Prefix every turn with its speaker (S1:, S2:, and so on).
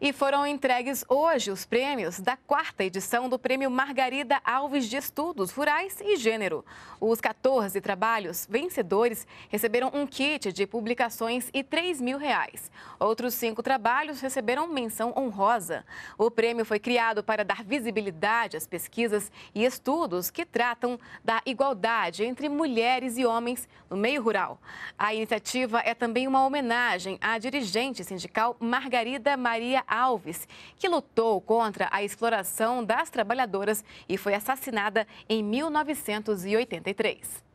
S1: E foram entregues hoje os prêmios da quarta edição do Prêmio Margarida Alves de Estudos Rurais e Gênero. Os 14 trabalhos vencedores receberam um kit de publicações e 3 mil reais. Outros cinco trabalhos receberam menção honrosa. O prêmio foi criado para dar visibilidade às pesquisas e estudos que tratam da igualdade entre mulheres e homens no meio rural. A iniciativa é também uma homenagem à dirigente sindical Margarida Maria Alves, que lutou contra a exploração das trabalhadoras e foi assassinada em 1983.